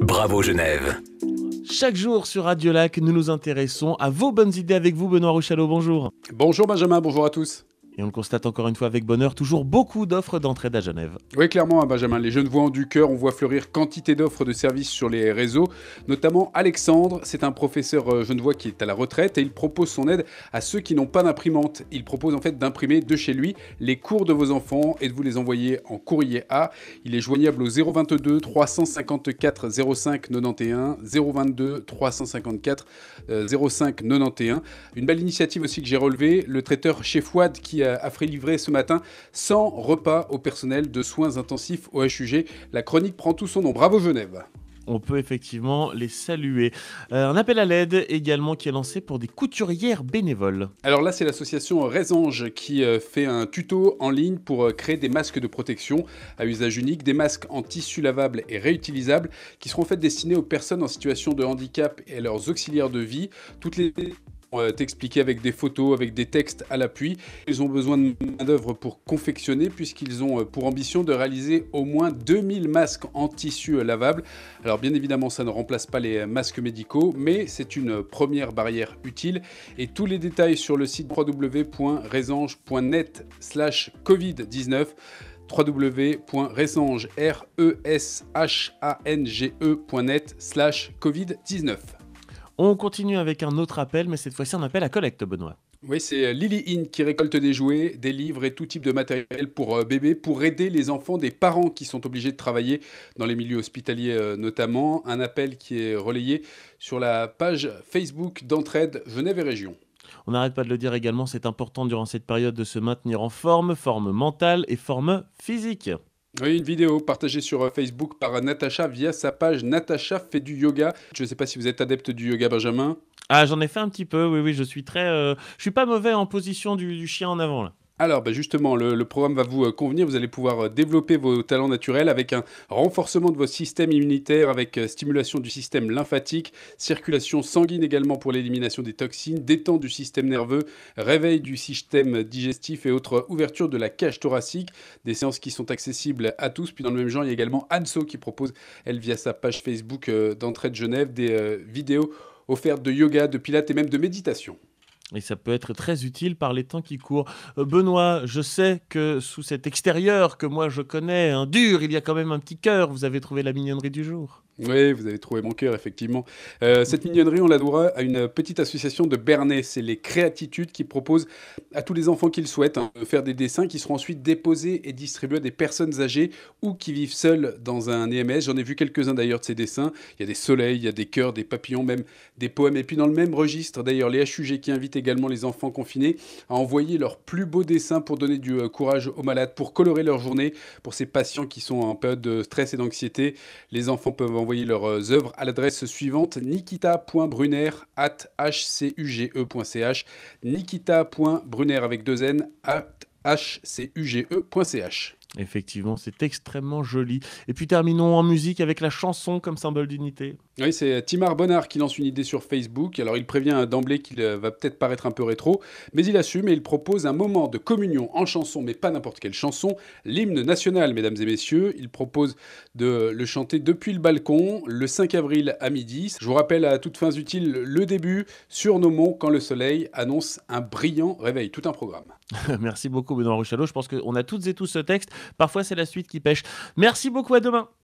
Bravo Genève. Chaque jour sur Radio Lac, nous nous intéressons à vos bonnes idées avec vous, Benoît Rochalot. Bonjour. Bonjour Benjamin, bonjour à tous. Et on le constate encore une fois avec bonheur, toujours beaucoup d'offres d'entraide à Genève. Oui, clairement, hein, Benjamin, les jeunes voix ont du cœur, on voit fleurir quantité d'offres de services sur les réseaux, notamment Alexandre, c'est un professeur euh, genevois qui est à la retraite et il propose son aide à ceux qui n'ont pas d'imprimante. Il propose en fait d'imprimer de chez lui les cours de vos enfants et de vous les envoyer en courrier A. Il est joignable au 022 354 05 91, 022 354 05 91. Une belle initiative aussi que j'ai relevée, le traiteur chez Fouad qui a euh, a fait livrer ce matin sans repas au personnel de soins intensifs au HUG. La chronique prend tout son nom. Bravo Genève on peut effectivement les saluer. Euh, un appel à l'aide également qui est lancé pour des couturières bénévoles. Alors là, c'est l'association Résange qui euh, fait un tuto en ligne pour créer des masques de protection à usage unique, des masques en tissu lavable et réutilisable qui seront en fait destinés aux personnes en situation de handicap et à leurs auxiliaires de vie. Toutes les euh, t'expliquer avec des photos, avec des textes à l'appui. Ils ont besoin de main pour confectionner, puisqu'ils ont euh, pour ambition de réaliser au moins 2000 masques en tissu euh, lavable. Alors, bien évidemment, ça ne remplace pas les masques médicaux, mais c'est une première barrière utile. Et tous les détails sur le site www.resange.net/slash Covid-19 www.resange.net slash Covid-19. On continue avec un autre appel, mais cette fois-ci un appel à collecte, Benoît. Oui, c'est euh, Lily Inn qui récolte des jouets, des livres et tout type de matériel pour euh, bébés pour aider les enfants des parents qui sont obligés de travailler dans les milieux hospitaliers euh, notamment. Un appel qui est relayé sur la page Facebook d'entraide Genève et Région. On n'arrête pas de le dire également, c'est important durant cette période de se maintenir en forme, forme mentale et forme physique. Oui, une vidéo partagée sur euh, Facebook par euh, Natacha via sa page Natacha fait du yoga. Je ne sais pas si vous êtes adepte du yoga, Benjamin. Ah, j'en ai fait un petit peu, oui, oui, je suis très. Euh, je suis pas mauvais en position du chien en avant, là. Alors bah, justement, le, programme va vous euh, convenir, vous allez pouvoir euh, développer vos talents naturels avec un renforcement de vos systèmes immunitaires, avec euh, stimulation du système lymphatique, circulation sanguine également pour l'élimination des toxines, détente du système nerveux, réveil du système digestif et autres ouvertures de la cage thoracique, des séances qui sont accessibles à tous. Puis dans le même genre, il y a également Anso qui propose, elle via sa page Facebook d'entrée de Genève, des vidéos offertes de yoga, de pilates et même de méditation. Et ça peut être très utile par les temps qui courent. Euh, Benoît, je sais que sous cet extérieur que moi je connais, un hein, dur, il y a quand même un petit cœur. Vous avez trouvé la mignonnerie du jour. Oui, vous avez trouvé mon cœur, effectivement. Euh, cette mignonnerie, on la doit à une petite association de Bernay. C'est les Créatitudes qui proposent à tous les enfants qu'ils souhaitent hein, de faire des dessins qui seront ensuite déposés et distribués à des personnes âgées ou qui vivent seules dans un EMS. J'en ai vu quelques-uns d'ailleurs de ces dessins. Il y a des soleils, il y a des cœurs, des papillons, même des poèmes. Et puis dans le même registre, d'ailleurs, les HUG qui invitent également les enfants confinés à envoyer leurs plus beaux dessins pour donner du euh, courage aux malades, pour colorer leur journée, pour ces patients qui sont en période de stress et d'anxiété. Les enfants peuvent envoyer envoyer leurs euh, œuvres à l'adresse suivante hcuge.ch e nikita.brunner avec deux n at hcuge.ch Effectivement, c'est extrêmement joli. Et puis terminons en musique avec la chanson comme symbole d'unité. Oui, c'est Timar Bonnard qui lance une idée sur Facebook. Alors il prévient d'emblée qu'il euh, va peut-être paraître un peu rétro, mais il assume et il propose un moment de communion en chanson, mais pas n'importe quelle chanson, l'hymne national, mesdames et messieurs. Il propose de le chanter depuis le balcon le 5 avril à midi. Je vous rappelle à toutes fins utiles le début sur nos monts quand le soleil annonce un brillant réveil. Tout un programme. Merci beaucoup, Benoît Ruchalot. Je pense qu'on a toutes et tous ce texte. Parfois, c'est la suite qui pêche. Merci beaucoup, à demain.